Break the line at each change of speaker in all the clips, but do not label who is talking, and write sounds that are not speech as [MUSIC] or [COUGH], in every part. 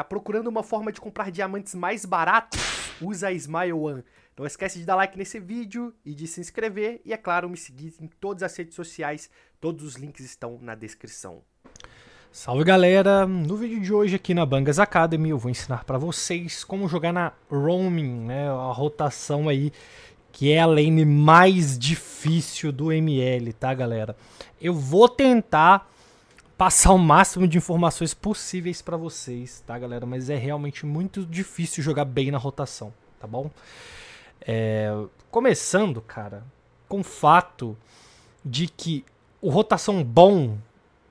Tá procurando uma forma de comprar diamantes mais barato, Usa a Smile One. Não esquece de dar like nesse vídeo e de se inscrever e é claro, me seguir em todas as redes sociais. Todos os links estão na descrição. Salve galera! No vídeo de hoje aqui na Bangas Academy eu vou ensinar para vocês como jogar na roaming, né, a rotação aí que é a lane mais difícil do ML, tá galera? Eu vou tentar passar o máximo de informações possíveis para vocês, tá, galera? Mas é realmente muito difícil jogar bem na rotação, tá bom? É, começando, cara, com o fato de que o rotação bom,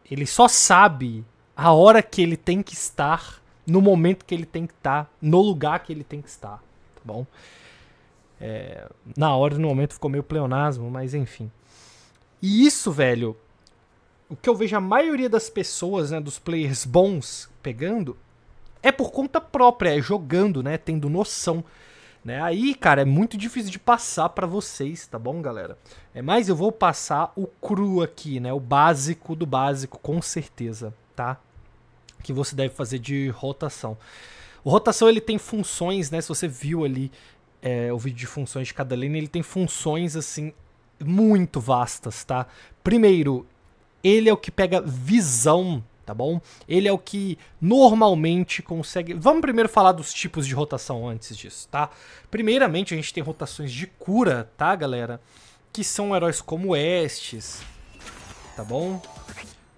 ele só sabe a hora que ele tem que estar, no momento que ele tem que estar, no lugar que ele tem que estar, tá bom? É, na hora, no momento ficou meio pleonasmo, mas enfim. E isso, velho, o que eu vejo a maioria das pessoas, né, dos players bons pegando, é por conta própria, é jogando, né, tendo noção. Né? Aí, cara, é muito difícil de passar para vocês, tá bom, galera? É, mas eu vou passar o cru aqui, né? O básico do básico, com certeza, tá? Que você deve fazer de rotação. O rotação ele tem funções, né? Se você viu ali é, o vídeo de funções de cada lane, ele tem funções assim muito vastas, tá? Primeiro, ele é o que pega visão, tá bom? Ele é o que normalmente consegue. Vamos primeiro falar dos tipos de rotação antes disso, tá? Primeiramente, a gente tem rotações de cura, tá, galera? Que são heróis como Estes, tá bom?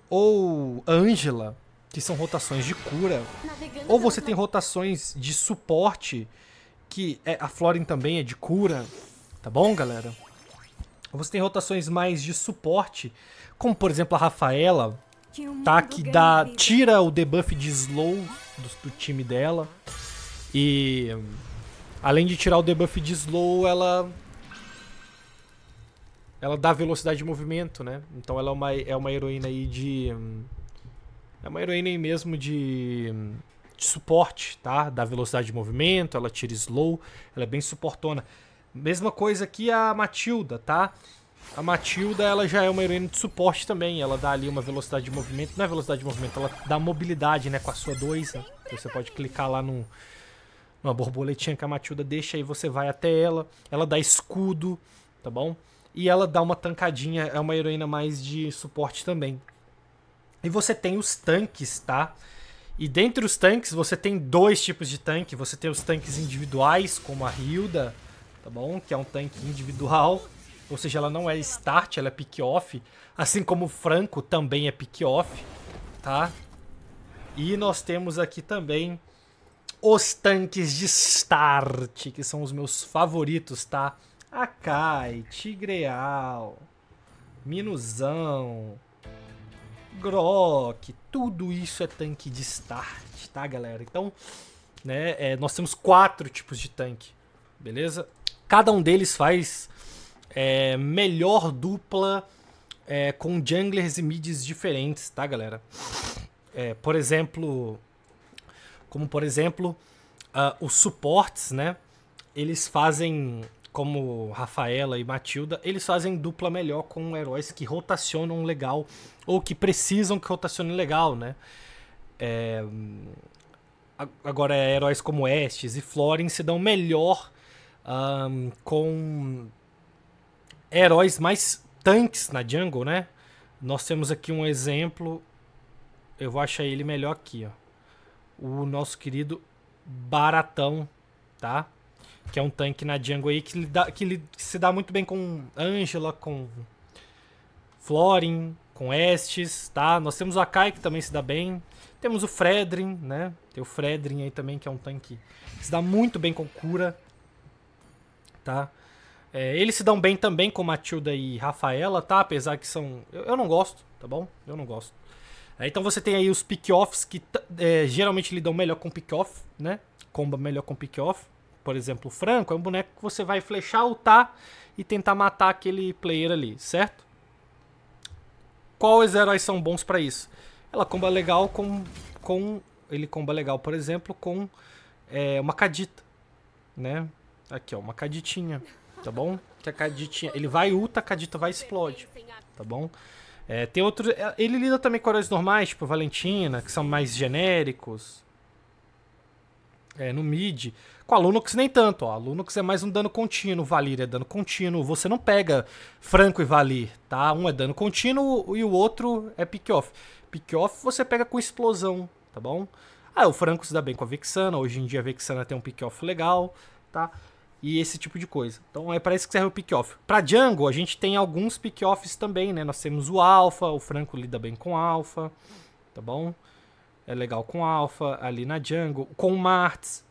Ou Angela, que são rotações de cura. Ou você tem rotações de suporte, que é, a Florin também é de cura, tá bom, galera? Você tem rotações mais de suporte, como por exemplo a Rafaela, é tá? Que dá, né? tira o debuff de slow do, do time dela. E além de tirar o debuff de slow, ela ela dá velocidade de movimento, né? Então ela é uma, é uma heroína aí de. É uma heroína aí mesmo de, de suporte, tá? Dá velocidade de movimento, ela tira slow, ela é bem suportona. Mesma coisa que a Matilda, tá? A Matilda, ela já é uma heroína de suporte também. Ela dá ali uma velocidade de movimento. Não é velocidade de movimento, ela dá mobilidade, né? Com a sua 2. Né? Então você pode clicar lá no, numa borboletinha que a Matilda deixa e você vai até ela. Ela dá escudo, tá bom? E ela dá uma tancadinha. É uma heroína mais de suporte também. E você tem os tanques, tá? E dentre os tanques, você tem dois tipos de tanque. Você tem os tanques individuais, como a Hilda tá bom? Que é um tanque individual, ou seja, ela não é start, ela é pick-off, assim como o Franco também é pick-off, tá? E nós temos aqui também os tanques de start, que são os meus favoritos, tá? Akai, Tigreal, Minuzão, Grok, tudo isso é tanque de start, tá, galera? Então, né, é, nós temos quatro tipos de tanque beleza? Cada um deles faz é, melhor dupla é, com junglers e mids diferentes, tá, galera? É, por exemplo, como por exemplo, uh, os suportes, né? Eles fazem, como Rafaela e Matilda, eles fazem dupla melhor com heróis que rotacionam legal ou que precisam que rotacionem legal, né? É, agora, heróis como Estes e Florin se dão melhor um, com heróis mais tanques na jungle, né? Nós temos aqui um exemplo, eu vou achar ele melhor aqui, ó. O nosso querido Baratão, tá? Que é um tanque na jungle aí que, dá, que, que se dá muito bem com Angela, com Florin, com Estes, tá? Nós temos o Akai que também se dá bem. Temos o Fredrin, né? Tem o Fredrin aí também, que é um tanque que se dá muito bem com cura tá? É, eles se dão bem também com Matilda e Rafaela, tá? Apesar que são. Eu, eu não gosto, tá bom? Eu não gosto. É, então você tem aí os pick-offs que é, geralmente lidam melhor com pick-off, né? Comba melhor com pick-off. Por exemplo, o Franco é um boneco que você vai flechar, ultar e tentar matar aquele player ali, certo? Quais heróis são bons para isso? Ela comba legal com, com. Ele comba legal, por exemplo, com é, uma Cadita, né? Aqui, ó, uma caditinha, tá bom? Que a caditinha, ele vai ulta, a cadita vai explode, tá bom? É, tem outro, é, ele lida também com heróis normais, tipo Valentina, que são mais genéricos. É, no mid. Com a Lunux nem tanto, ó. A Lunux é mais um dano contínuo, Valir é dano contínuo. Você não pega Franco e Valir, tá? Um é dano contínuo e o outro é pick-off. Pick-off você pega com explosão, tá bom? Ah, o Franco se dá bem com a Vexana. Hoje em dia a Vexana tem um pick-off legal, tá? e esse tipo de coisa. Então é para isso que serve o pick-off. Para Django, a gente tem alguns pick-offs também, né? Nós temos o Alpha, o Franco lida bem com Alpha, tá bom? É legal com Alpha, ali na Django, com o Martz,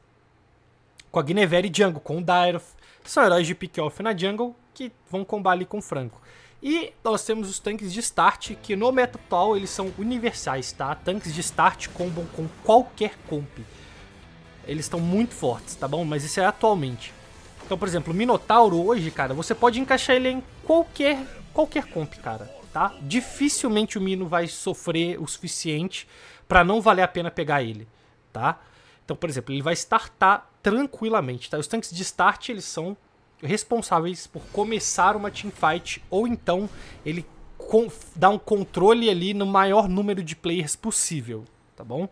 com a Guinevere e Django, com o Dyroth. São heróis de pick-off na Jungle que vão combar ali com o Franco. E nós temos os tanques de start, que no meta atual eles são universais, tá? Tanques de start combam com qualquer comp. Eles estão muito fortes, tá bom? Mas isso é atualmente. Então, por exemplo, o Minotauro hoje, cara, você pode encaixar ele em qualquer, qualquer comp, cara, tá? Dificilmente o Mino vai sofrer o suficiente para não valer a pena pegar ele, tá? Então, por exemplo, ele vai startar tranquilamente, tá? Os tanques de start, eles são responsáveis por começar uma teamfight ou então ele dá um controle ali no maior número de players possível, tá bom?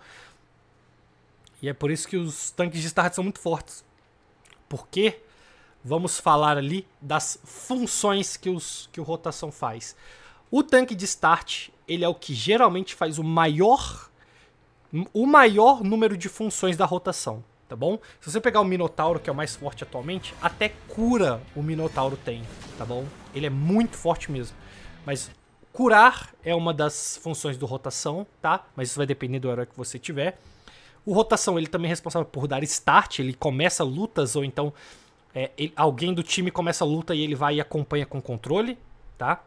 E é por isso que os tanques de start são muito fortes. Porque vamos falar ali das funções que, os, que o rotação faz. O tanque de start, ele é o que geralmente faz o maior o maior número de funções da rotação, tá bom? Se você pegar o Minotauro, que é o mais forte atualmente, até cura o Minotauro tem, tá bom? Ele é muito forte mesmo. Mas curar é uma das funções do rotação, tá? Mas isso vai depender do herói que você tiver. O rotação, ele também é responsável por dar start, ele começa lutas ou então é, ele, alguém do time começa a luta e ele vai e acompanha com controle, tá?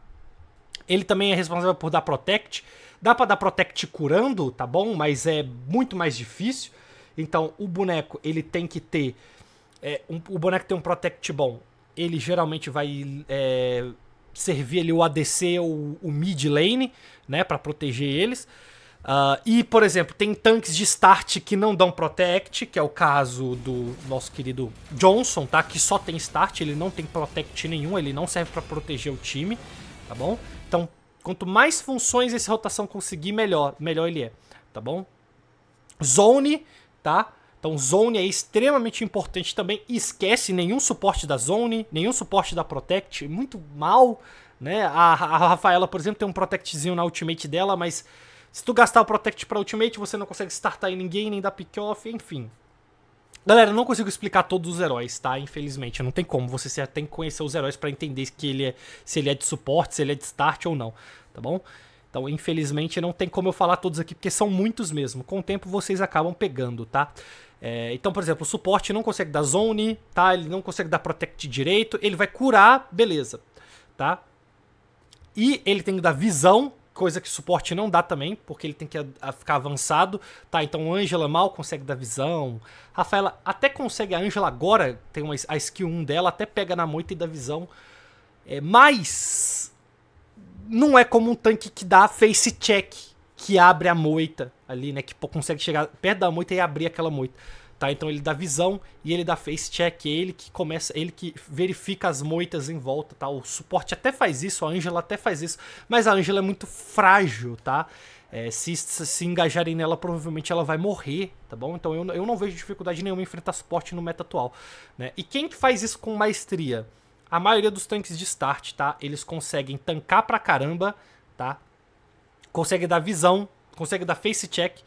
Ele também é responsável por dar protect. Dá para dar protect curando, tá bom? Mas é muito mais difícil. Então, o boneco, ele tem que ter... É, um, o boneco tem um protect bom. Ele geralmente vai é, servir ali o ADC ou o mid lane, né? para proteger eles. Uh, e, por exemplo, tem tanques de start que não dão protect, que é o caso do nosso querido Johnson, tá? Que só tem start, ele não tem protect nenhum, ele não serve para proteger o time, tá bom? Então, quanto mais funções esse rotação conseguir, melhor, melhor ele é, tá bom? Zone, tá? Então, zone é extremamente importante também. Esquece nenhum suporte da zone, nenhum suporte da protect, muito mal, né? A, a Rafaela, por exemplo, tem um protectzinho na ultimate dela, mas se tu gastar o Protect pra Ultimate, você não consegue startar em ninguém, nem dar pick-off, enfim. Galera, eu não consigo explicar todos os heróis, tá? Infelizmente, não tem como. Você tem que conhecer os heróis para entender que ele é, se ele é de suporte, se ele é de start ou não, tá bom? Então, infelizmente, não tem como eu falar todos aqui, porque são muitos mesmo. Com o tempo, vocês acabam pegando, tá? É, então, por exemplo, o suporte não consegue dar zone, tá? Ele não consegue dar protect direito. Ele vai curar, beleza, tá? E ele tem que dar visão, coisa que o suporte não dá também, porque ele tem que a, a ficar avançado. Tá, então Angela mal consegue dar visão. Rafaela até consegue, a Angela agora tem uma, a skill 1 dela, até pega na moita e dá visão. É, mas não é como um tanque que dá face check, que abre a moita ali, né? Que consegue chegar perto da moita e abrir aquela moita tá? Então ele dá visão e ele dá face check, é ele que começa, ele que verifica as moitas em volta, tá? O suporte até faz isso, a Angela até faz isso, mas a Angela é muito frágil, tá? É, se, se engajarem nela, provavelmente ela vai morrer, tá bom? Então eu, eu não vejo dificuldade nenhuma em enfrentar suporte no meta atual, né? E quem que faz isso com maestria? A maioria dos tanques de start, tá? Eles conseguem tancar pra caramba, tá? Consegue dar visão, consegue dar face check,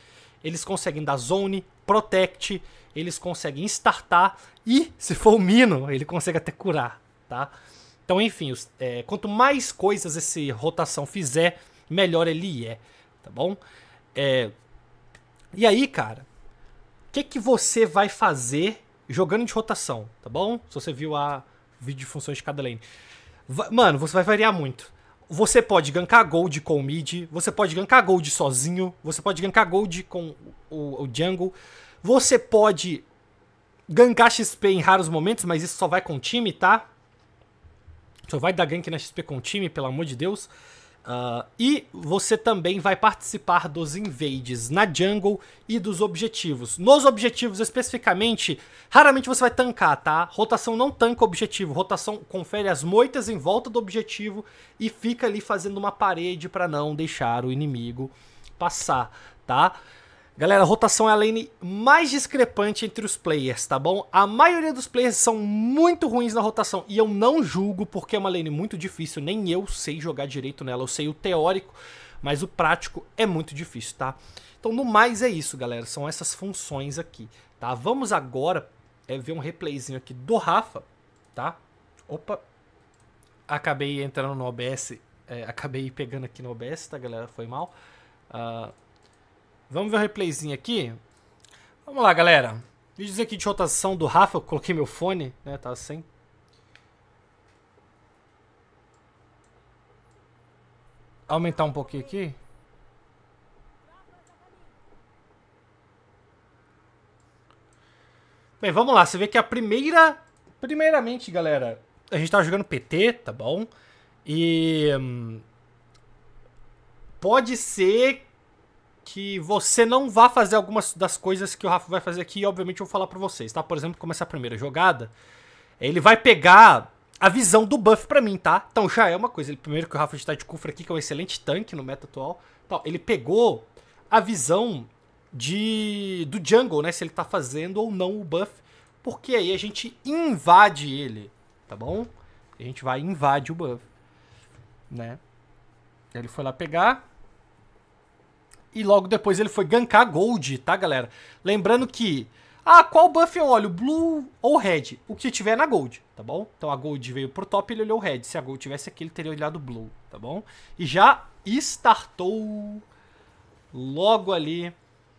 eles conseguem dar zone, protect, eles conseguem startar e, se for o Mino, ele consegue até curar, tá? Então, enfim, os, é, quanto mais coisas esse rotação fizer, melhor ele é, tá bom? É, e aí, cara, o que, que você vai fazer jogando de rotação, tá bom? Se você viu a vídeo de funções de cada lane. mano, você vai variar muito. Você pode gankar gold com o mid, você pode gankar gold sozinho, você pode gankar gold com o, o jungle, você pode gankar XP em raros momentos, mas isso só vai com o time, tá? Só vai dar gank na XP com o time, pelo amor de Deus. Uh, e você também vai participar dos invades na jungle e dos objetivos. Nos objetivos especificamente, raramente você vai tancar, tá? Rotação não tanca objetivo, rotação confere as moitas em volta do objetivo e fica ali fazendo uma parede para não deixar o inimigo passar, tá? Galera, rotação é a lane mais discrepante entre os players, tá bom? A maioria dos players são muito ruins na rotação e eu não julgo porque é uma lane muito difícil, nem eu sei jogar direito nela, eu sei o teórico, mas o prático é muito difícil, tá? Então no mais é isso, galera, são essas funções aqui, tá? Vamos agora é, ver um replayzinho aqui do Rafa, tá? Opa, acabei entrando no OBS, é, acabei pegando aqui no OBS, tá galera? Foi mal. Uh, Vamos ver o replayzinho aqui. Vamos lá, galera. Vídeos aqui de rotação do Rafa. Eu coloquei meu fone, né? Tá sem. Assim. Aumentar um pouquinho aqui. Bem, vamos lá. Você vê que a primeira... Primeiramente, galera, a gente tava tá jogando PT, tá bom? E... Hum, pode ser que você não vá fazer algumas das coisas que o Rafa vai fazer aqui, e obviamente eu vou falar para vocês, tá? Por exemplo, como essa primeira jogada, ele vai pegar a visão do buff para mim, tá? Então já é uma coisa, ele, primeiro que o Rafa está de cufra aqui, que é um excelente tanque no meta atual, então, ele pegou a visão de do jungle, né, se ele tá fazendo ou não o buff, porque aí a gente invade ele, tá bom? A gente vai invade o buff, né? Ele foi lá pegar, e logo depois ele foi gankar gold, tá, galera? Lembrando que... Ah, qual buff eu olho? Blue ou red? O que tiver é na gold, tá bom? Então a gold veio pro top ele olhou red. Se a gold tivesse aqui, ele teria olhado blue, tá bom? E já startou logo ali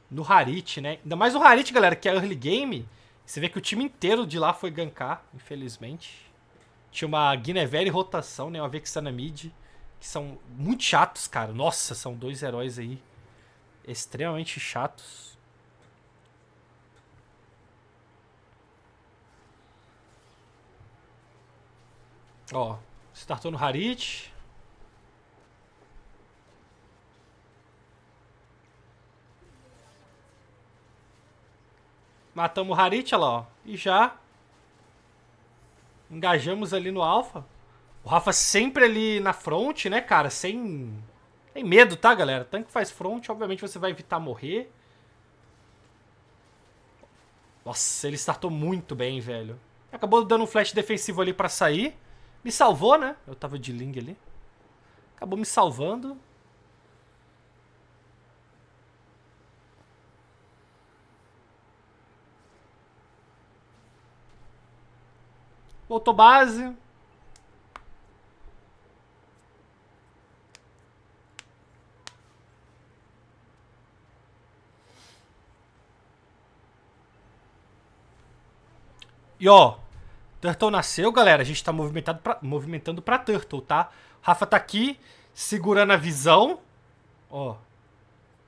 no Harit, né? Ainda mais no Harit, galera, que é early game. Você vê que o time inteiro de lá foi gankar, infelizmente. Tinha uma Guinevere rotação, né? Uma Vexana mid. Que são muito chatos, cara. Nossa, são dois heróis aí extremamente chatos. Ó, startou no Harit. Matamos o Harit, olha lá, ó. E já engajamos ali no Alpha. O Rafa sempre ali na front, né, cara? Sem tem medo, tá, galera? Tanque faz front, obviamente você vai evitar morrer. Nossa, ele startou muito bem, velho. Acabou dando um flash defensivo ali pra sair. Me salvou, né? Eu tava de Ling ali. Acabou me salvando. Voltou base. E ó, Turtle nasceu, galera. A gente tá movimentado pra, movimentando pra Turtle, tá? Rafa tá aqui, segurando a visão. Ó.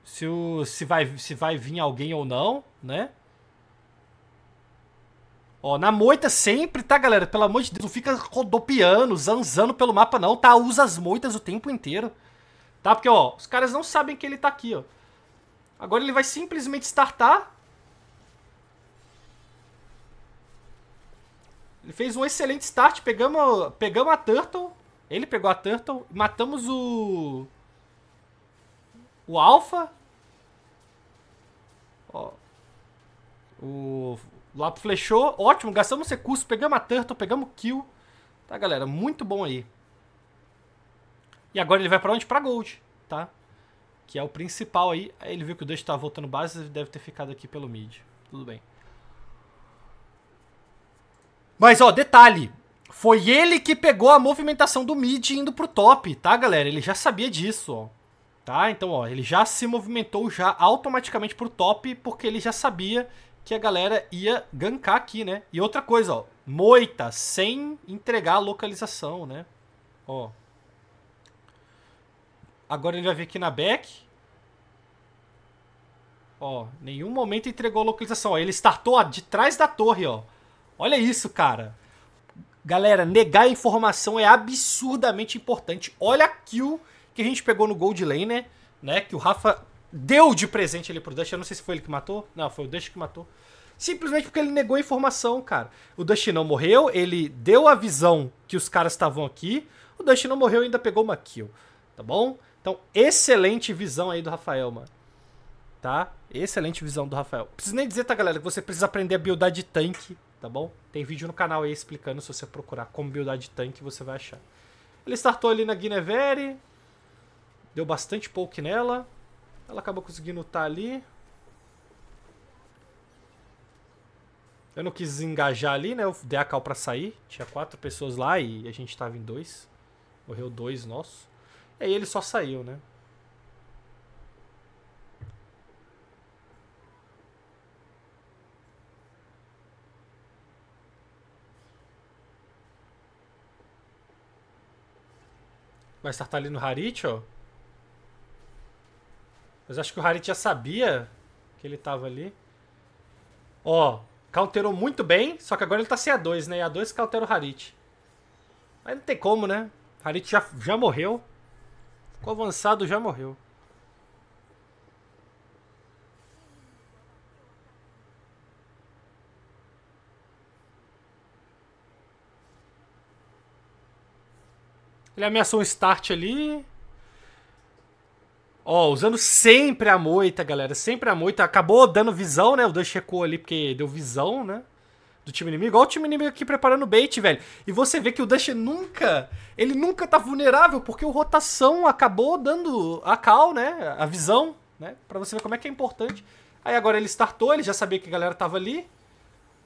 Se, o, se, vai, se vai vir alguém ou não, né? Ó, na moita sempre, tá, galera? Pelo amor de Deus, não fica rodopiando, zanzando pelo mapa, não, tá? Usa as moitas o tempo inteiro. Tá? Porque, ó, os caras não sabem que ele tá aqui, ó. Agora ele vai simplesmente startar Ele fez um excelente start, pegamos, pegamos a Turtle. Ele pegou a Turtle, matamos o... O Alpha. Ó. O Lapo flechou, ótimo, gastamos recursos, pegamos a Turtle, pegamos kill. Tá, galera, muito bom aí. E agora ele vai pra onde? Pra Gold, tá? Que é o principal aí. Ele viu que o Dust tá voltando base, deve ter ficado aqui pelo mid. Tudo bem. Mas, ó, detalhe. Foi ele que pegou a movimentação do mid indo pro top, tá, galera? Ele já sabia disso, ó. Tá? Então, ó, ele já se movimentou já automaticamente pro top, porque ele já sabia que a galera ia gankar aqui, né? E outra coisa, ó. Moita, sem entregar a localização, né? Ó. Agora ele vai vir aqui na back. Ó, nenhum momento entregou a localização. Ó, ele startou ó, de trás da torre, ó. Olha isso, cara. Galera, negar a informação é absurdamente importante. Olha a kill que a gente pegou no Gold Laner, né? né? Que o Rafa deu de presente ali pro Dust. Eu não sei se foi ele que matou. Não, foi o Dust que matou. Simplesmente porque ele negou a informação, cara. O Dust não morreu, ele deu a visão que os caras estavam aqui. O Dust não morreu e ainda pegou uma kill, tá bom? Então, excelente visão aí do Rafael, mano. Tá? Excelente visão do Rafael. Preciso nem dizer, tá, galera, que você precisa aprender a buildar de tanque tá bom? Tem vídeo no canal aí explicando, se você procurar como buildar de tanque, você vai achar. Ele startou ali na Guinevere, deu bastante poke nela, ela acabou conseguindo estar ali. Eu não quis engajar ali, né? Eu dei a cal pra sair. Tinha quatro pessoas lá e a gente tava em dois. Morreu dois nossos. E aí ele só saiu, né? Vai estar ali no Harit, ó. Mas acho que o Harit já sabia que ele tava ali. Ó, counterou muito bem, só que agora ele tá sem A2, né? E A2 countera o Harit. Mas não tem como, né? Harit já, já morreu. Ficou avançado, já morreu. Ele ameaçou um start ali. Ó, usando sempre a moita, galera. Sempre a moita. Acabou dando visão, né? O dash recuou ali porque deu visão, né? Do time inimigo. Olha o time inimigo aqui preparando o bait, velho. E você vê que o Dash nunca. Ele nunca tá vulnerável, porque o rotação acabou dando a cal, né? A visão, né? Pra você ver como é que é importante. Aí agora ele startou, ele já sabia que a galera tava ali.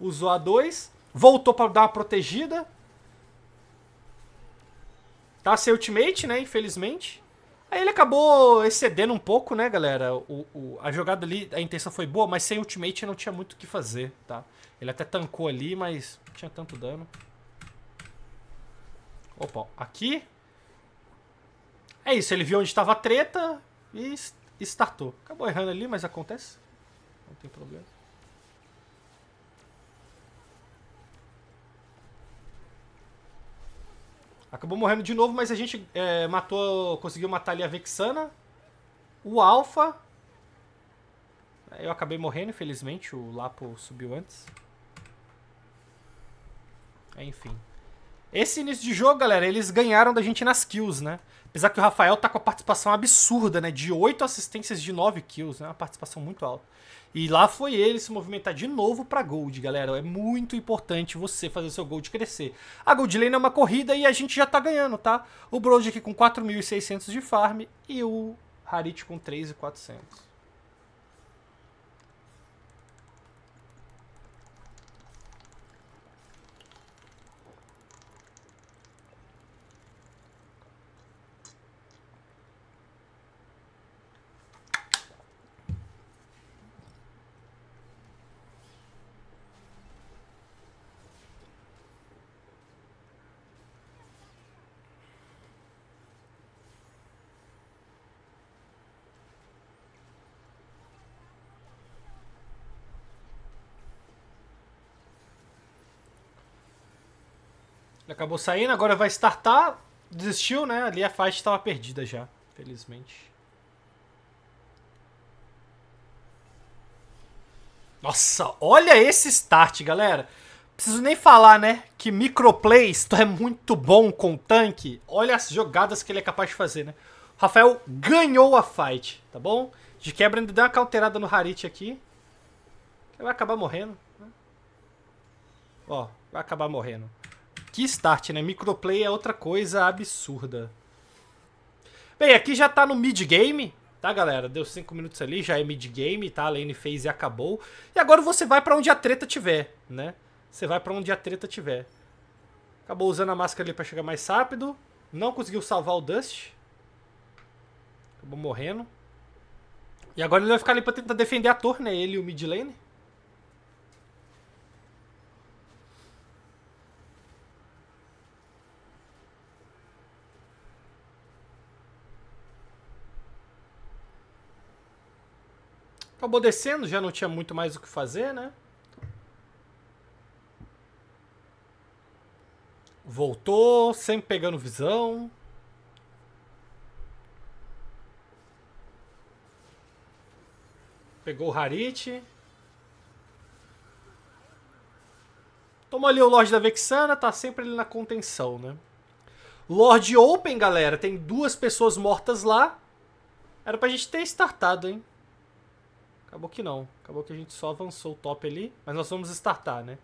Usou a 2. Voltou para dar uma protegida. Tá sem ultimate, né? Infelizmente. Aí ele acabou excedendo um pouco, né, galera? O, o, a jogada ali, a intenção foi boa, mas sem ultimate não tinha muito o que fazer, tá? Ele até tancou ali, mas não tinha tanto dano. Opa, aqui. É isso, ele viu onde estava a treta e startou. Acabou errando ali, mas acontece. Não tem problema. Acabou morrendo de novo, mas a gente é, matou. Conseguiu matar ali a Vexana. O Alpha. Eu acabei morrendo, infelizmente. O Lapo subiu antes. enfim. Esse início de jogo, galera, eles ganharam da gente nas kills, né? Apesar que o Rafael tá com a participação absurda, né? De 8 assistências de 9 kills, né? Uma participação muito alta. E lá foi ele se movimentar de novo para Gold, galera. É muito importante você fazer seu Gold crescer. A Gold Lane é uma corrida e a gente já tá ganhando, tá? O Brode aqui com 4.600 de farm e o Harit com 3.400. acabou saindo, agora vai startar. Desistiu, né? Ali a faixa estava perdida já, felizmente. Nossa, olha esse start, galera. Preciso nem falar, né? Que microplays é muito bom com tanque. Olha as jogadas que ele é capaz de fazer, né? O Rafael ganhou a fight, tá bom? De quebra ainda deu uma cauterada no Harit aqui. vai acabar morrendo. Né? Ó, vai acabar morrendo. Que start, né? Microplay é outra coisa absurda. Bem, aqui já tá no mid-game, tá, galera? Deu 5 minutos ali, já é mid-game, tá? A lane fez e acabou. E agora você vai para onde a treta tiver, né? Você vai para onde a treta tiver. Acabou usando a máscara ali pra chegar mais rápido. Não conseguiu salvar o Dust. Acabou morrendo. E agora ele vai ficar ali pra tentar defender a torre, né? Ele e o mid lane. Acabou descendo, já não tinha muito mais o que fazer, né? Voltou, sempre pegando visão. Pegou o Harit. Tomou ali o Lorde da Vexana, tá sempre ali na contenção, né? Lorde Open, galera, tem duas pessoas mortas lá. Era pra gente ter startado, hein? Acabou que não. Acabou que a gente só avançou o top ali, mas nós vamos startar, né?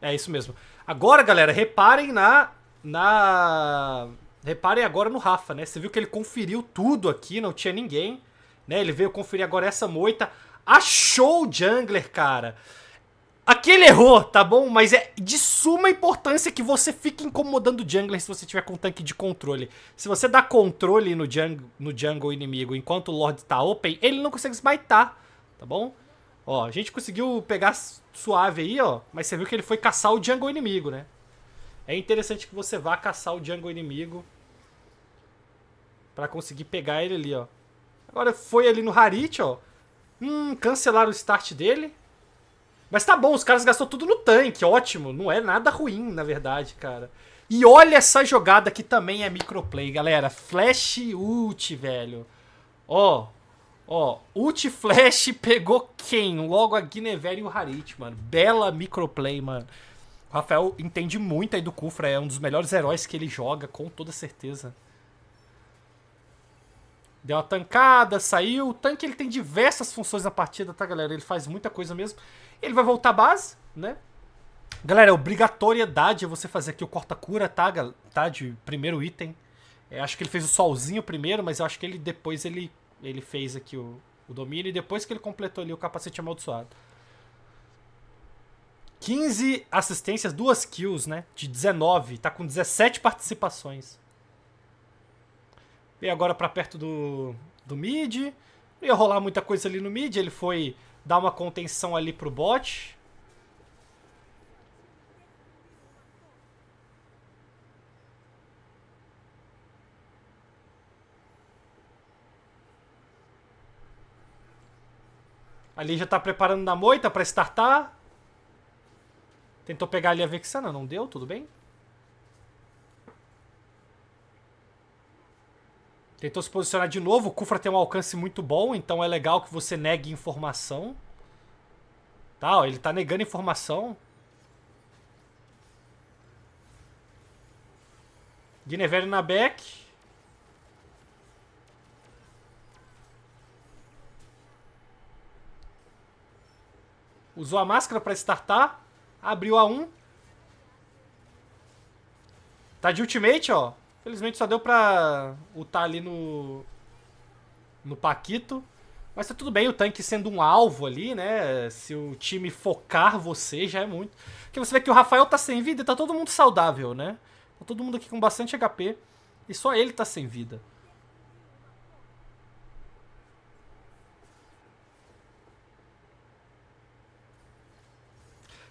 É isso mesmo. Agora, galera, reparem na na reparem agora no Rafa, né? Você viu que ele conferiu tudo aqui, não tinha ninguém, né? Ele veio conferir agora essa moita, achou o jungler, cara. Aquele errou, tá bom? Mas é de suma importância que você fique incomodando o jungler se você tiver com tanque de controle. Se você dá controle no jungle, no jungle inimigo enquanto o Lorde tá open, ele não consegue smitar, tá bom? Ó, a gente conseguiu pegar suave aí, ó, mas você viu que ele foi caçar o jungle inimigo, né? É interessante que você vá caçar o jungle inimigo pra conseguir pegar ele ali, ó. Agora foi ali no Harit, ó. Hum, cancelaram o start dele. Mas tá bom, os caras gastou tudo no tanque, ótimo. Não é nada ruim, na verdade, cara. E olha essa jogada que também é microplay, galera. Flash ult, velho. Ó, ó. Ult flash [LAUGHS] pegou quem? Logo a Guinevere e o Harit, mano. Bela microplay, mano. O Rafael entende muito aí do Kufra. É um dos melhores heróis que ele joga, com toda certeza. Deu uma tancada, saiu. O tanque ele tem diversas funções na partida, tá, galera? Ele faz muita coisa mesmo. Ele vai voltar à base, né? Galera, é obrigatoriedade você fazer aqui o corta-cura, tá, tá? De primeiro item. É, acho que ele fez o solzinho primeiro, mas eu acho que ele depois ele, ele fez aqui o, o domínio e depois que ele completou ali o capacete amaldiçoado. 15 assistências, 2 kills, né? De 19. Tá com 17 participações. E agora para perto do, do mid. Não ia rolar muita coisa ali no mid. Ele foi Dá uma contenção ali pro bot. Ali já tá preparando na moita pra startar. Tentou pegar ali a Vexana, não deu, tudo bem. Tentou se posicionar de novo. O Kufra tem um alcance muito bom, então é legal que você negue informação. Tá, ó, ele tá negando informação. Guinevere na back. Usou a máscara para startar. Abriu a 1. Tá de ultimate, ó. Felizmente só deu pra lutar ali no. No Paquito. Mas tá tudo bem, o tanque sendo um alvo ali, né? Se o time focar você, já é muito. Porque você vê que o Rafael tá sem vida e tá todo mundo saudável, né? Tá todo mundo aqui com bastante HP. E só ele tá sem vida.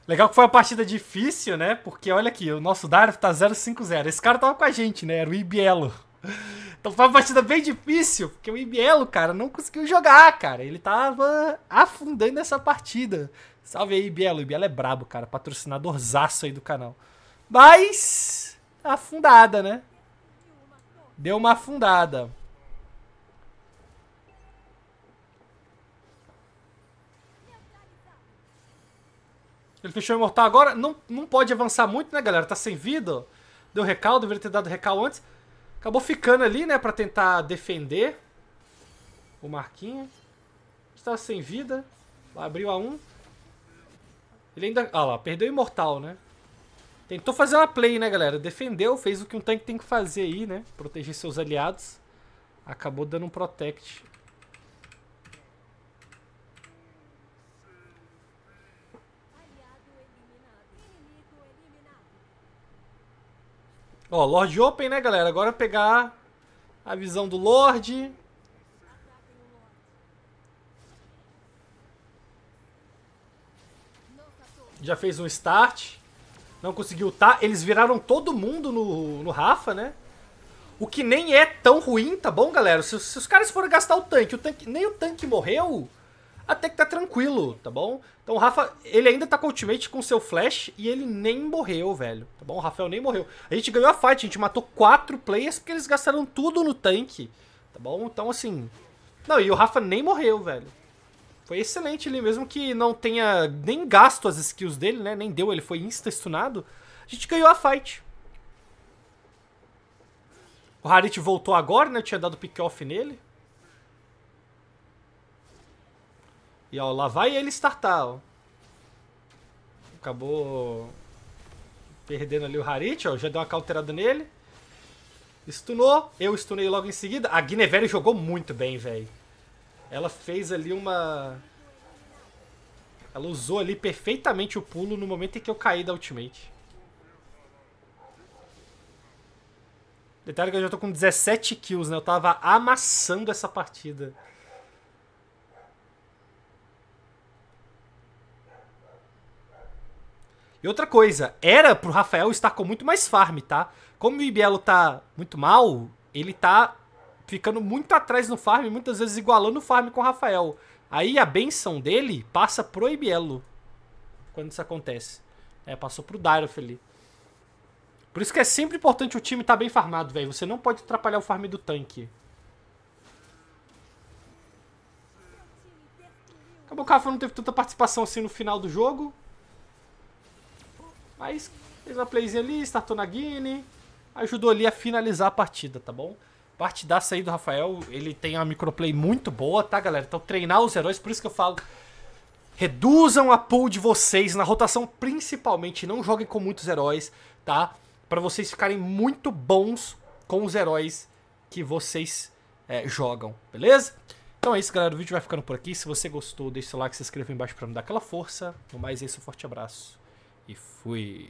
Legal que foi uma partida difícil, né? Porque olha aqui, o nosso Darf tá 0-5-0. Esse cara tava com a gente, né? Era o Ibielo. [LAUGHS] Então foi uma partida bem difícil, porque o Ibielo, cara, não conseguiu jogar, cara. Ele tava afundando essa partida. Salve aí, Ibielo. O Ibielo é brabo, cara. Patrocinadorzaço aí do canal. Mas. Afundada, né? Deu uma afundada. Ele fechou o imortal agora. Não, não pode avançar muito, né, galera? Tá sem vida. Deu recal, deveria ter dado recal antes. Acabou ficando ali, né, pra tentar defender o Marquinhos Está sem vida. Abriu a 1. Um. Ele ainda... Ah lá, perdeu o imortal, né? Tentou fazer uma play, né, galera? Defendeu, fez o que um tanque tem que fazer aí, né? Proteger seus aliados. Acabou dando um protect Ó, Lord Open, né, galera? Agora pegar a visão do Lorde. Já fez um start. Não conseguiu tá. Eles viraram todo mundo no, no Rafa, né? O que nem é tão ruim, tá bom, galera? Se, se os caras forem gastar o tanque, o tanque nem o tanque morreu, até que tá tranquilo, tá bom? Então o Rafa, ele ainda tá com o ultimate com seu flash e ele nem morreu, velho, tá bom? O Rafael nem morreu. A gente ganhou a fight, a gente matou quatro players porque eles gastaram tudo no tanque, tá bom? Então assim... Não, e o Rafa nem morreu, velho. Foi excelente ele mesmo que não tenha nem gasto as skills dele, né? Nem deu, ele foi insta-stunado. A gente ganhou a fight. O Harit voltou agora, né? Eu tinha dado pick-off nele. E ó, lá vai ele startar, ó. Acabou perdendo ali o Harit, ó. Já deu uma cauterada nele. Stunou, eu stunei logo em seguida. A Guinevere jogou muito bem, velho. Ela fez ali uma... Ela usou ali perfeitamente o pulo no momento em que eu caí da ultimate. Detalhe que eu já tô com 17 kills, né? Eu tava amassando essa partida. E outra coisa, era pro Rafael estar com muito mais farm, tá? Como o Ibielo tá muito mal, ele tá ficando muito atrás no farm, muitas vezes igualando o farm com o Rafael. Aí a benção dele passa pro Ibielo. Quando isso acontece. É, passou pro Dairof ali. Por isso que é sempre importante o time estar tá bem farmado, velho. Você não pode atrapalhar o farm do tanque. Acabou que o Rafa não teve tanta participação assim no final do jogo mas fez uma playzinha ali, startou na Guine, ajudou ali a finalizar a partida, tá bom? Partidaça aí do Rafael, ele tem uma microplay muito boa, tá, galera? Então treinar os heróis, por isso que eu falo, reduzam a pool de vocês na rotação principalmente, não joguem com muitos heróis, tá? Para vocês ficarem muito bons com os heróis que vocês é, jogam, beleza? Então é isso, galera, o vídeo vai ficando por aqui. Se você gostou, deixa seu like, se inscreva aí embaixo para me dar aquela força. No mais é isso, um forte abraço. E fui.